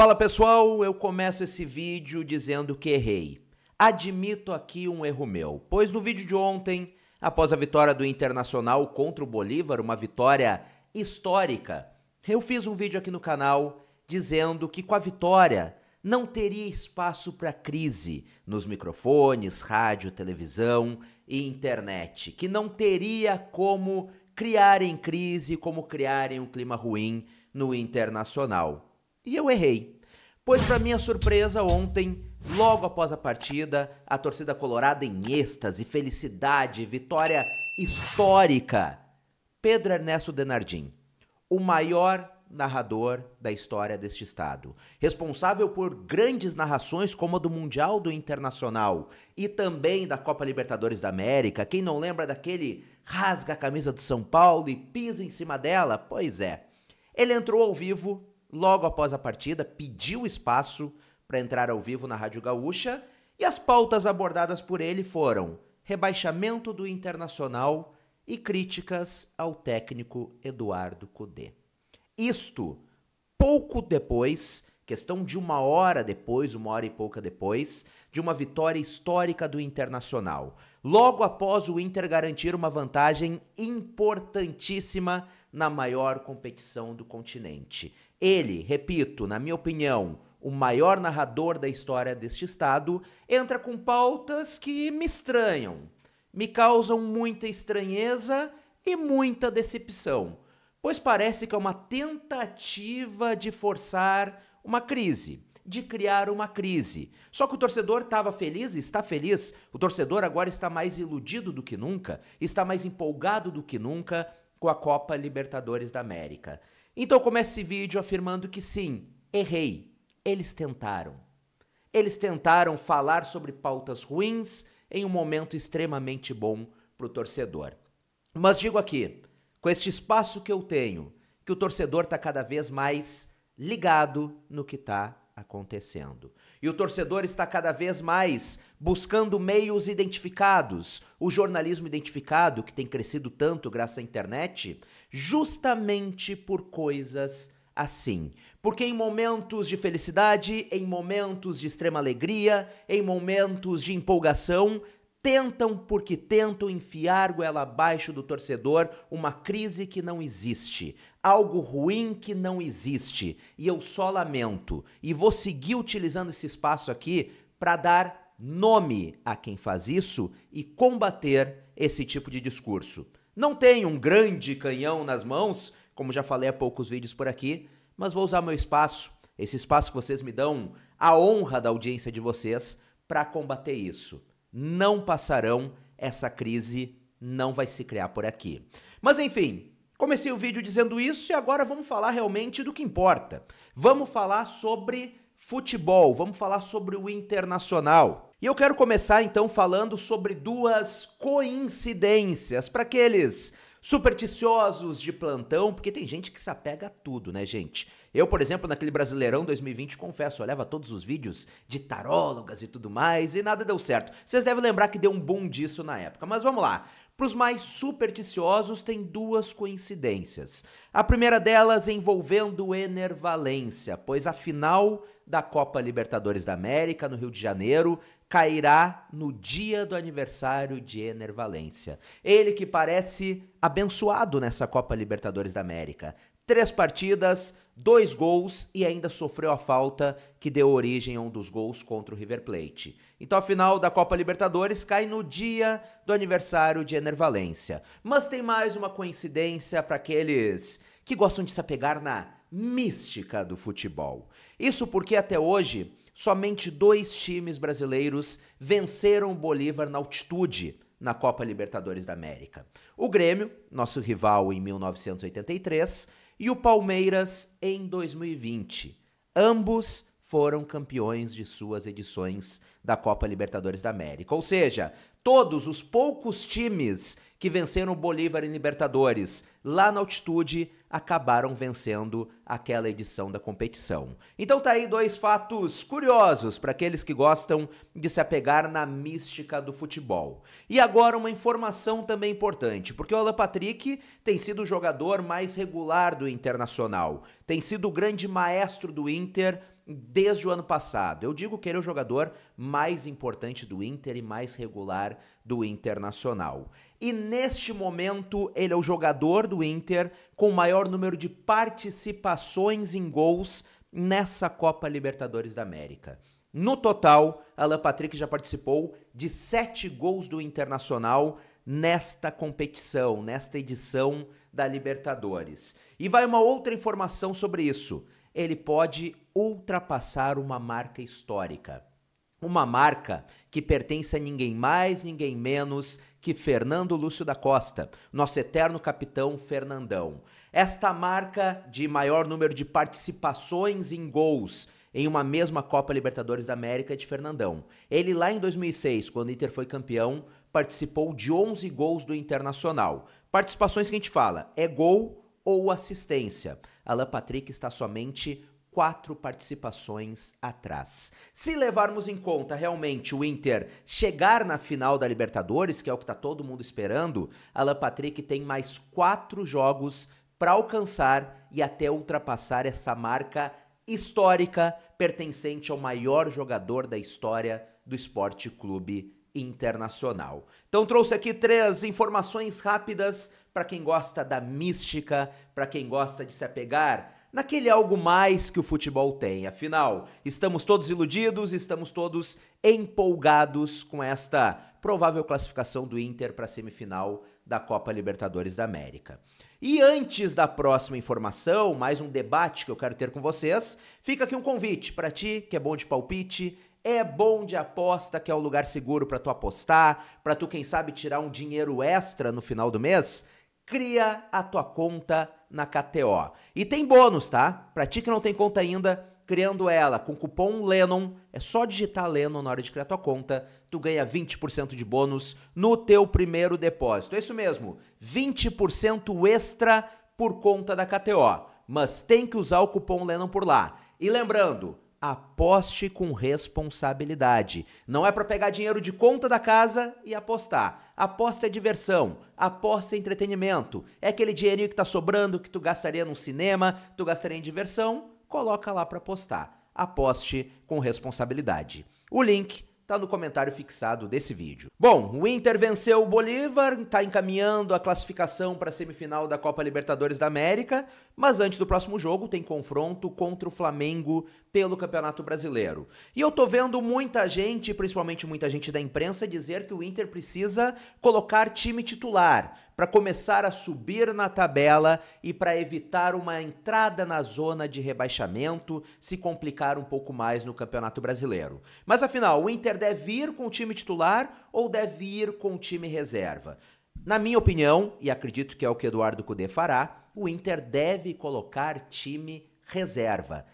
Fala pessoal, eu começo esse vídeo dizendo que errei. Admito aqui um erro meu, pois no vídeo de ontem, após a vitória do Internacional contra o Bolívar, uma vitória histórica, eu fiz um vídeo aqui no canal dizendo que com a vitória não teria espaço para crise nos microfones, rádio, televisão e internet, que não teria como criarem crise, como criarem um clima ruim no internacional. E eu errei. Pois, para minha surpresa, ontem, logo após a partida, a torcida colorada em êxtase, felicidade, vitória histórica. Pedro Ernesto Denardim, o maior narrador da história deste estado, responsável por grandes narrações como a do Mundial do Internacional e também da Copa Libertadores da América. Quem não lembra daquele rasga a camisa do São Paulo e pisa em cima dela? Pois é. Ele entrou ao vivo logo após a partida, pediu espaço para entrar ao vivo na Rádio Gaúcha e as pautas abordadas por ele foram rebaixamento do Internacional e críticas ao técnico Eduardo Cudê. Isto pouco depois, questão de uma hora depois, uma hora e pouca depois, de uma vitória histórica do Internacional. Logo após o Inter garantir uma vantagem importantíssima na maior competição do continente. Ele, repito, na minha opinião, o maior narrador da história deste estado, entra com pautas que me estranham, me causam muita estranheza e muita decepção, pois parece que é uma tentativa de forçar uma crise, de criar uma crise. Só que o torcedor estava feliz e está feliz, o torcedor agora está mais iludido do que nunca, está mais empolgado do que nunca com a Copa Libertadores da América. Então começa esse vídeo afirmando que sim, errei. Eles tentaram. Eles tentaram falar sobre pautas ruins em um momento extremamente bom para o torcedor. Mas digo aqui, com este espaço que eu tenho, que o torcedor está cada vez mais ligado no que está acontecendo. E o torcedor está cada vez mais buscando meios identificados. O jornalismo identificado, que tem crescido tanto graças à internet, justamente por coisas assim. Porque em momentos de felicidade, em momentos de extrema alegria, em momentos de empolgação, tentam, porque tentam enfiar goela abaixo do torcedor uma crise que não existe, algo ruim que não existe, e eu só lamento. E vou seguir utilizando esse espaço aqui para dar nome a quem faz isso e combater esse tipo de discurso. Não tenho um grande canhão nas mãos, como já falei há poucos vídeos por aqui, mas vou usar meu espaço, esse espaço que vocês me dão, a honra da audiência de vocês, para combater isso não passarão, essa crise não vai se criar por aqui. Mas enfim, comecei o vídeo dizendo isso e agora vamos falar realmente do que importa. Vamos falar sobre futebol, vamos falar sobre o internacional. E eu quero começar então falando sobre duas coincidências para aqueles Supersticiosos de plantão, porque tem gente que se apega a tudo, né, gente? Eu, por exemplo, naquele Brasileirão 2020, confesso, olhava todos os vídeos de tarólogas e tudo mais e nada deu certo. Vocês devem lembrar que deu um boom disso na época, mas vamos lá. Para os mais supersticiosos, tem duas coincidências. A primeira delas envolvendo enervalência, pois afinal da Copa Libertadores da América, no Rio de Janeiro, cairá no dia do aniversário de Ener Valência. Ele que parece abençoado nessa Copa Libertadores da América. Três partidas, dois gols e ainda sofreu a falta que deu origem a um dos gols contra o River Plate. Então a final da Copa Libertadores cai no dia do aniversário de Ener Valência. Mas tem mais uma coincidência para aqueles que gostam de se apegar na mística do futebol. Isso porque até hoje somente dois times brasileiros venceram o Bolívar na altitude na Copa Libertadores da América. O Grêmio, nosso rival em 1983, e o Palmeiras em 2020. Ambos foram campeões de suas edições da Copa Libertadores da América. Ou seja, todos os poucos times que venceram o Bolívar em Libertadores, lá na altitude, acabaram vencendo aquela edição da competição. Então tá aí dois fatos curiosos para aqueles que gostam de se apegar na mística do futebol. E agora uma informação também importante, porque o Alan Patrick tem sido o jogador mais regular do Internacional, tem sido o grande maestro do Inter desde o ano passado. Eu digo que ele é o jogador mais importante do Inter e mais regular do Internacional. E neste momento, ele é o jogador do Inter com o maior número de participações em gols nessa Copa Libertadores da América. No total, Alan Patrick já participou de sete gols do Internacional nesta competição, nesta edição da Libertadores. E vai uma outra informação sobre isso. Ele pode ultrapassar uma marca histórica. Uma marca que pertence a ninguém mais, ninguém menos que Fernando Lúcio da Costa, nosso eterno capitão Fernandão. Esta marca de maior número de participações em gols em uma mesma Copa Libertadores da América é de Fernandão. Ele lá em 2006, quando o Inter foi campeão, participou de 11 gols do Internacional. Participações que a gente fala, é gol ou assistência. Alan Patrick está somente quatro participações atrás. Se levarmos em conta realmente o Inter chegar na final da Libertadores, que é o que está todo mundo esperando, Alan Patrick tem mais quatro jogos para alcançar e até ultrapassar essa marca histórica pertencente ao maior jogador da história do Esporte Clube Internacional. Então trouxe aqui três informações rápidas para quem gosta da mística, para quem gosta de se apegar naquele algo mais que o futebol tem. Afinal, estamos todos iludidos, estamos todos empolgados com esta provável classificação do Inter para a semifinal da Copa Libertadores da América. E antes da próxima informação, mais um debate que eu quero ter com vocês, fica aqui um convite para ti que é bom de palpite, é bom de aposta, que é o um lugar seguro para tu apostar, para tu quem sabe tirar um dinheiro extra no final do mês cria a tua conta na KTO. E tem bônus, tá? Pra ti que não tem conta ainda, criando ela com cupom Lennon, é só digitar Lennon na hora de criar tua conta, tu ganha 20% de bônus no teu primeiro depósito. É isso mesmo, 20% extra por conta da KTO. Mas tem que usar o cupom Lennon por lá. E lembrando, aposte com responsabilidade. Não é para pegar dinheiro de conta da casa e apostar. Aposta é diversão, aposta é entretenimento. É aquele dinheirinho que tá sobrando que tu gastaria num cinema, tu gastaria em diversão, coloca lá para apostar. Aposte com responsabilidade. O link está no comentário fixado desse vídeo. Bom, o Inter venceu o Bolívar, está encaminhando a classificação para a semifinal da Copa Libertadores da América, mas antes do próximo jogo tem confronto contra o Flamengo pelo Campeonato Brasileiro. E eu tô vendo muita gente, principalmente muita gente da imprensa, dizer que o Inter precisa colocar time titular, para começar a subir na tabela e para evitar uma entrada na zona de rebaixamento, se complicar um pouco mais no Campeonato Brasileiro. Mas afinal, o Inter deve ir com o time titular ou deve ir com o time reserva? Na minha opinião, e acredito que é o que Eduardo Cudê fará, o Inter deve colocar time reserva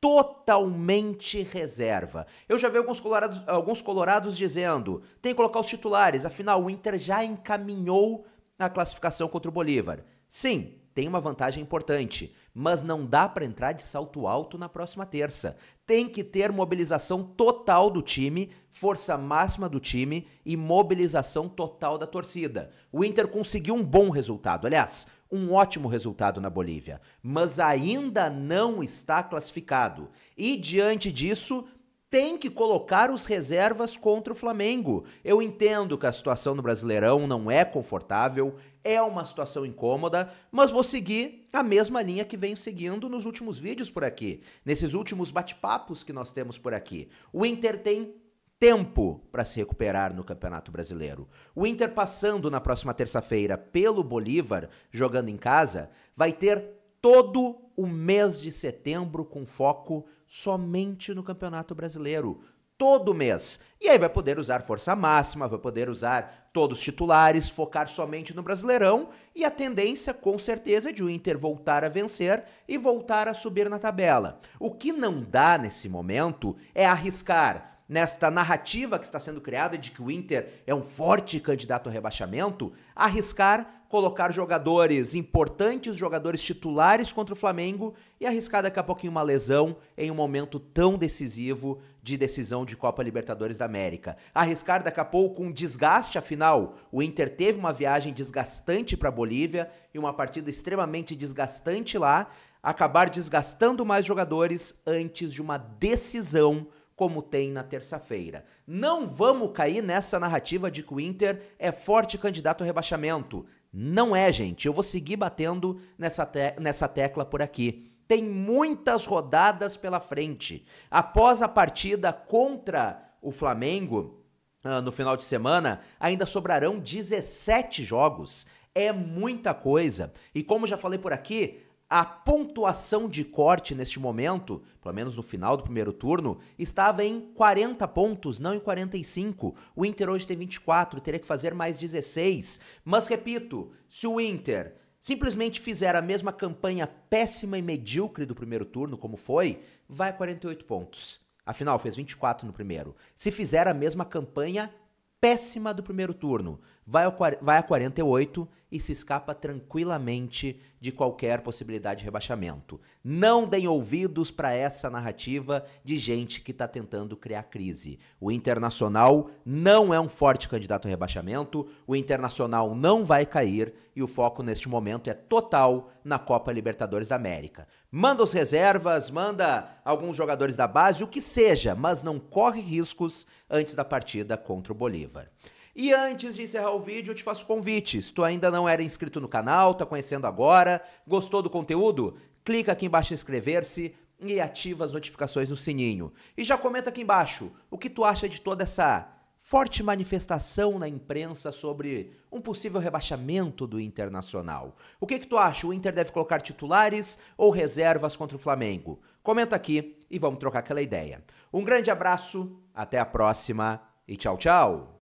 totalmente reserva. Eu já vi alguns colorados, alguns colorados dizendo: tem que colocar os titulares, afinal o Inter já encaminhou na classificação contra o Bolívar. Sim, tem uma vantagem importante, mas não dá para entrar de salto alto na próxima terça. Tem que ter mobilização total do time, força máxima do time e mobilização total da torcida. O Inter conseguiu um bom resultado, aliás, um ótimo resultado na Bolívia, mas ainda não está classificado. E diante disso, tem que colocar os reservas contra o Flamengo. Eu entendo que a situação no Brasileirão não é confortável, é uma situação incômoda, mas vou seguir a mesma linha que venho seguindo nos últimos vídeos por aqui, nesses últimos bate-papos que nós temos por aqui. O Inter tem tempo para se recuperar no Campeonato Brasileiro. O Inter passando na próxima terça-feira pelo Bolívar, jogando em casa, vai ter todo o mês de setembro com foco somente no Campeonato Brasileiro. Todo mês. E aí vai poder usar força máxima, vai poder usar todos os titulares, focar somente no Brasileirão. E a tendência, com certeza, é de o Inter voltar a vencer e voltar a subir na tabela. O que não dá nesse momento é arriscar nesta narrativa que está sendo criada de que o Inter é um forte candidato ao rebaixamento, arriscar colocar jogadores importantes, jogadores titulares contra o Flamengo e arriscar daqui a pouquinho uma lesão em um momento tão decisivo de decisão de Copa Libertadores da América. Arriscar daqui a pouco um desgaste, afinal, o Inter teve uma viagem desgastante para Bolívia e uma partida extremamente desgastante lá, acabar desgastando mais jogadores antes de uma decisão como tem na terça-feira. Não vamos cair nessa narrativa de que o Inter é forte candidato ao rebaixamento. Não é, gente. Eu vou seguir batendo nessa, te nessa tecla por aqui. Tem muitas rodadas pela frente. Após a partida contra o Flamengo uh, no final de semana, ainda sobrarão 17 jogos. É muita coisa. E como já falei por aqui, a pontuação de corte neste momento, pelo menos no final do primeiro turno, estava em 40 pontos, não em 45. O Inter hoje tem 24, teria que fazer mais 16. Mas repito, se o Inter simplesmente fizer a mesma campanha péssima e medíocre do primeiro turno, como foi, vai a 48 pontos. Afinal, fez 24 no primeiro. Se fizer a mesma campanha péssima do primeiro turno, vai, ao, vai a 48 e se escapa tranquilamente de qualquer possibilidade de rebaixamento. Não deem ouvidos para essa narrativa de gente que está tentando criar crise. O Internacional não é um forte candidato ao rebaixamento, o Internacional não vai cair e o foco neste momento é total na Copa Libertadores da América. Manda os reservas, manda alguns jogadores da base, o que seja, mas não corre riscos antes da partida contra o Bolívar. E antes de encerrar o vídeo, eu te faço convite. Se tu ainda não era inscrito no canal, tá conhecendo agora, gostou do conteúdo? Clica aqui embaixo em inscrever-se e ativa as notificações no sininho. E já comenta aqui embaixo o que tu acha de toda essa forte manifestação na imprensa sobre um possível rebaixamento do Internacional. O que que tu acha? O Inter deve colocar titulares ou reservas contra o Flamengo? Comenta aqui e vamos trocar aquela ideia. Um grande abraço, até a próxima e tchau, tchau.